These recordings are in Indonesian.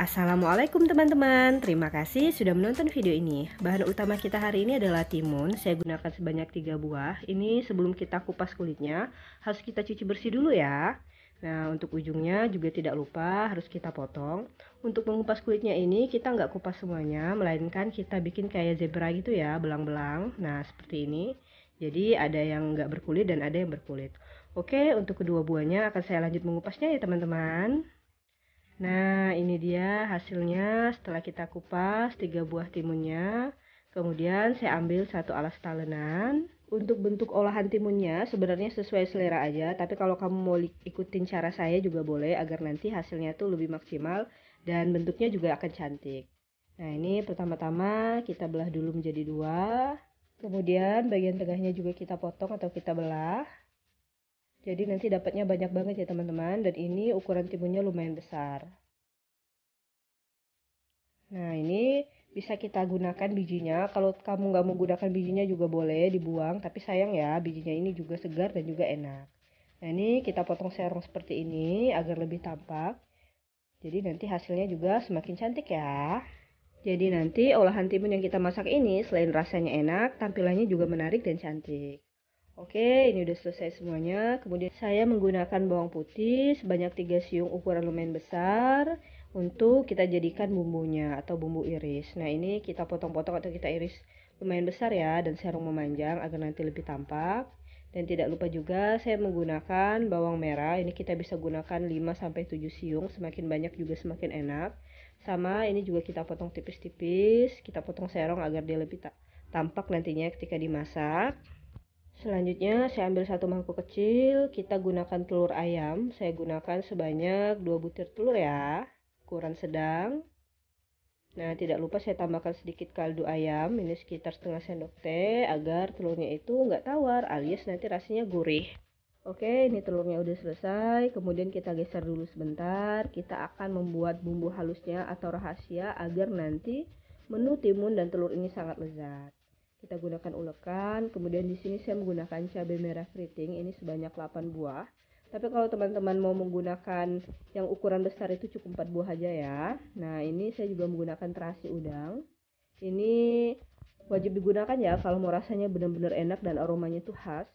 Assalamualaikum teman-teman, terima kasih sudah menonton video ini Bahan utama kita hari ini adalah timun, saya gunakan sebanyak 3 buah Ini sebelum kita kupas kulitnya, harus kita cuci bersih dulu ya Nah untuk ujungnya juga tidak lupa harus kita potong Untuk mengupas kulitnya ini kita nggak kupas semuanya Melainkan kita bikin kayak zebra gitu ya, belang-belang Nah seperti ini Jadi ada yang nggak berkulit dan ada yang berkulit Oke untuk kedua buahnya akan saya lanjut mengupasnya ya teman-teman Nah, ini dia hasilnya setelah kita kupas tiga buah timunnya. Kemudian saya ambil satu alas talenan. Untuk bentuk olahan timunnya sebenarnya sesuai selera aja, tapi kalau kamu mau ikutin cara saya juga boleh agar nanti hasilnya tuh lebih maksimal dan bentuknya juga akan cantik. Nah, ini pertama-tama kita belah dulu menjadi dua. Kemudian bagian tengahnya juga kita potong atau kita belah. Jadi nanti dapatnya banyak banget ya teman-teman dan ini ukuran timunnya lumayan besar. Nah ini bisa kita gunakan bijinya. Kalau kamu nggak mau gunakan bijinya juga boleh dibuang, tapi sayang ya bijinya ini juga segar dan juga enak. Nah ini kita potong serong seperti ini agar lebih tampak. Jadi nanti hasilnya juga semakin cantik ya. Jadi nanti olahan timun yang kita masak ini selain rasanya enak, tampilannya juga menarik dan cantik. Oke, ini udah selesai semuanya. Kemudian saya menggunakan bawang putih sebanyak 3 siung ukuran lumayan besar untuk kita jadikan bumbunya atau bumbu iris. Nah, ini kita potong-potong atau kita iris lumayan besar ya dan serong memanjang agar nanti lebih tampak. Dan tidak lupa juga saya menggunakan bawang merah. Ini kita bisa gunakan 5 sampai 7 siung, semakin banyak juga semakin enak. Sama ini juga kita potong tipis-tipis, kita potong serong agar dia lebih tampak nantinya ketika dimasak. Selanjutnya saya ambil satu mangkuk kecil, kita gunakan telur ayam. Saya gunakan sebanyak 2 butir telur ya, ukuran sedang. Nah, tidak lupa saya tambahkan sedikit kaldu ayam, ini sekitar setengah sendok teh, agar telurnya itu enggak tawar alias nanti rasanya gurih. Oke, ini telurnya udah selesai, kemudian kita geser dulu sebentar. Kita akan membuat bumbu halusnya atau rahasia agar nanti menu timun dan telur ini sangat lezat kita gunakan ulekan kemudian di sini saya menggunakan cabai merah keriting ini sebanyak 8 buah tapi kalau teman-teman mau menggunakan yang ukuran besar itu cukup 4 buah aja ya nah ini saya juga menggunakan terasi udang ini wajib digunakan ya kalau mau rasanya benar-benar enak dan aromanya itu khas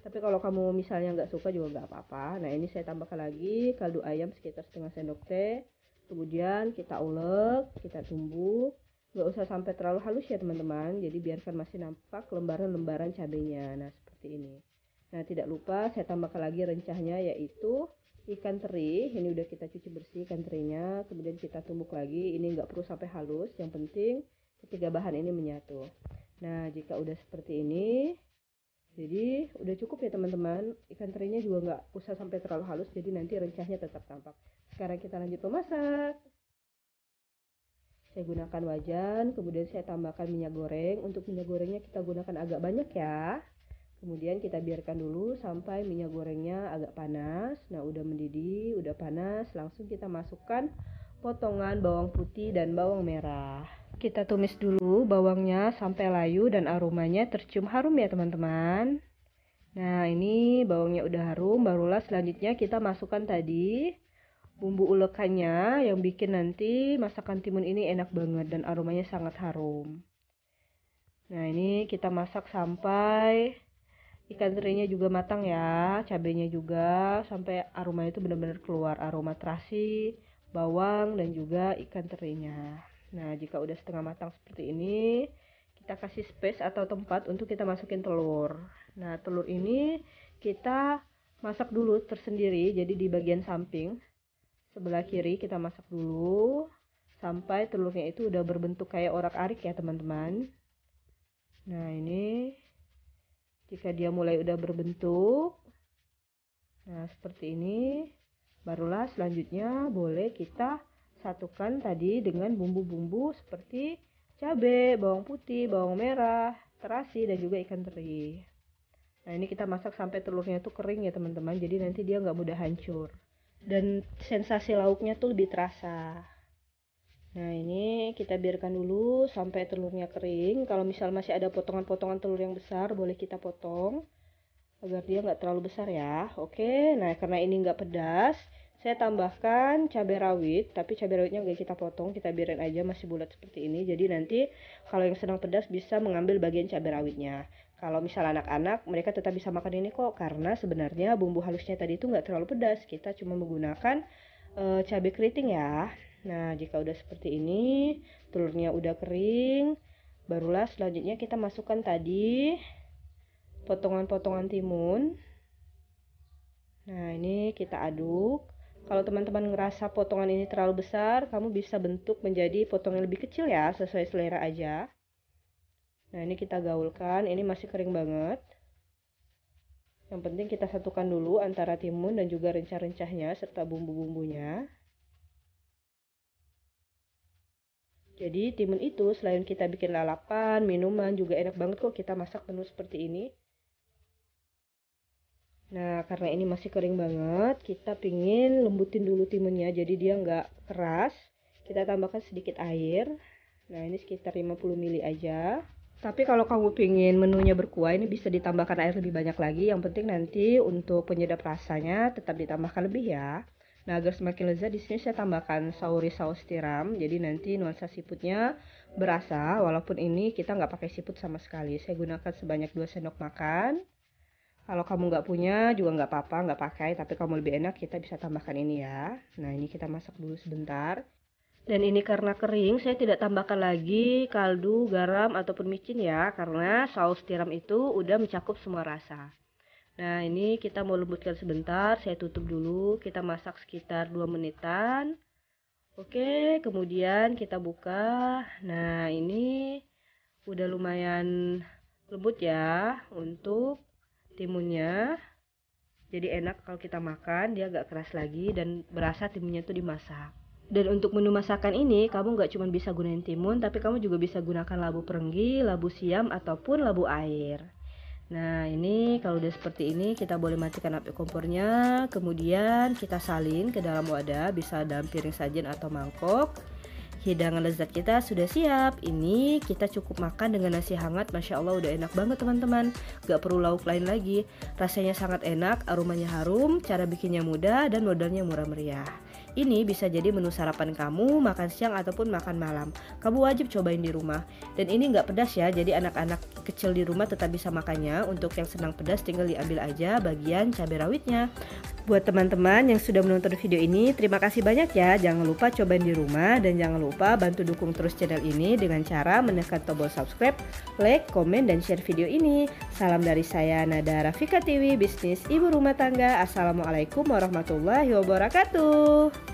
tapi kalau kamu misalnya nggak suka juga nggak apa-apa nah ini saya tambahkan lagi kaldu ayam sekitar setengah sendok teh kemudian kita ulek kita tumbuk nggak usah sampai terlalu halus ya teman-teman jadi biarkan masih nampak lembaran-lembaran cabenya nah seperti ini nah tidak lupa saya tambahkan lagi rencahnya yaitu ikan teri ini udah kita cuci bersih ikan terinya kemudian kita tumbuk lagi ini nggak perlu sampai halus yang penting ketiga bahan ini menyatu nah jika udah seperti ini jadi udah cukup ya teman-teman ikan terinya juga nggak usah sampai terlalu halus jadi nanti rencahnya tetap tampak sekarang kita lanjut memasak saya gunakan wajan kemudian saya tambahkan minyak goreng untuk minyak gorengnya kita gunakan agak banyak ya kemudian kita biarkan dulu sampai minyak gorengnya agak panas nah udah mendidih udah panas langsung kita masukkan potongan bawang putih dan bawang merah kita tumis dulu bawangnya sampai layu dan aromanya tercium harum ya teman-teman Nah, ini bawangnya udah harum, barulah selanjutnya kita masukkan tadi bumbu ulekannya yang bikin nanti masakan timun ini enak banget dan aromanya sangat harum. Nah, ini kita masak sampai ikan terinya juga matang ya, cabenya juga sampai aromanya itu benar-benar keluar aroma terasi, bawang dan juga ikan terinya. Nah, jika udah setengah matang seperti ini, kita kasih space atau tempat untuk kita masukin telur. Nah, telur ini kita masak dulu tersendiri jadi di bagian samping sebelah kiri kita masak dulu sampai telurnya itu udah berbentuk kayak orak-arik ya teman-teman nah ini jika dia mulai udah berbentuk nah seperti ini barulah selanjutnya boleh kita satukan tadi dengan bumbu-bumbu seperti cabai, bawang putih, bawang merah, terasi dan juga ikan teri. Nah ini kita masak sampai telurnya itu kering ya teman-teman. Jadi nanti dia nggak mudah hancur dan sensasi lauknya tuh lebih terasa nah ini kita biarkan dulu sampai telurnya kering kalau misal masih ada potongan-potongan telur yang besar boleh kita potong agar dia nggak terlalu besar ya oke nah karena ini nggak pedas saya tambahkan cabai rawit tapi cabai rawitnya nggak kita potong kita biarin aja masih bulat seperti ini jadi nanti kalau yang sedang pedas bisa mengambil bagian cabai rawitnya kalau misal anak-anak mereka tetap bisa makan ini kok karena sebenarnya bumbu halusnya tadi itu nggak terlalu pedas kita cuma menggunakan e, cabai keriting ya nah jika udah seperti ini telurnya udah kering barulah selanjutnya kita masukkan tadi potongan-potongan timun nah ini kita aduk kalau teman-teman ngerasa potongan ini terlalu besar kamu bisa bentuk menjadi potongan lebih kecil ya sesuai selera aja Nah ini kita gaulkan, ini masih kering banget. Yang penting kita satukan dulu antara timun dan juga rencah-rencahnya serta bumbu-bumbunya. Jadi timun itu selain kita bikin lalapan, minuman juga enak banget kok kita masak menu seperti ini. Nah karena ini masih kering banget, kita pingin lembutin dulu timunnya jadi dia nggak keras. Kita tambahkan sedikit air. Nah ini sekitar 50 ml aja. Tapi kalau kamu pingin menunya berkuah, ini bisa ditambahkan air lebih banyak lagi. Yang penting nanti untuk penyedap rasanya tetap ditambahkan lebih ya. Nah, agar semakin lezat di sini saya tambahkan sauri saus tiram. Jadi nanti nuansa siputnya berasa walaupun ini kita nggak pakai siput sama sekali. Saya gunakan sebanyak 2 sendok makan. Kalau kamu nggak punya juga nggak apa-apa, nggak pakai. Tapi kamu lebih enak kita bisa tambahkan ini ya. Nah, ini kita masak dulu sebentar. Dan ini karena kering, saya tidak tambahkan lagi kaldu, garam, ataupun micin ya, karena saus tiram itu udah mencakup semua rasa. Nah, ini kita mau lembutkan sebentar, saya tutup dulu, kita masak sekitar 2 menitan. Oke, kemudian kita buka. Nah, ini udah lumayan lembut ya untuk timunnya. Jadi enak kalau kita makan, dia agak keras lagi dan berasa timunnya tuh dimasak. Dan untuk menu masakan ini, kamu nggak cuma bisa gunain timun, tapi kamu juga bisa gunakan labu perenggi, labu siam, ataupun labu air. Nah, ini kalau udah seperti ini, kita boleh matikan api kompornya. Kemudian kita salin ke dalam wadah, bisa dalam piring sajian atau mangkok. Hidangan lezat kita sudah siap. Ini kita cukup makan dengan nasi hangat. Masya Allah, udah enak banget, teman-teman. Gak perlu lauk lain lagi. Rasanya sangat enak, aromanya harum, cara bikinnya mudah, dan modalnya murah meriah. Ini bisa jadi menu sarapan kamu, makan siang ataupun makan malam. Kamu wajib cobain di rumah. Dan ini nggak pedas ya, jadi anak-anak kecil di rumah tetap bisa makannya. Untuk yang senang pedas tinggal diambil aja bagian cabai rawitnya. Buat teman-teman yang sudah menonton video ini, terima kasih banyak ya. Jangan lupa cobain di rumah dan jangan lupa bantu dukung terus channel ini dengan cara menekan tombol subscribe, like, komen, dan share video ini. Salam dari saya Nada Rafika TV, bisnis ibu rumah tangga. Assalamualaikum warahmatullahi wabarakatuh.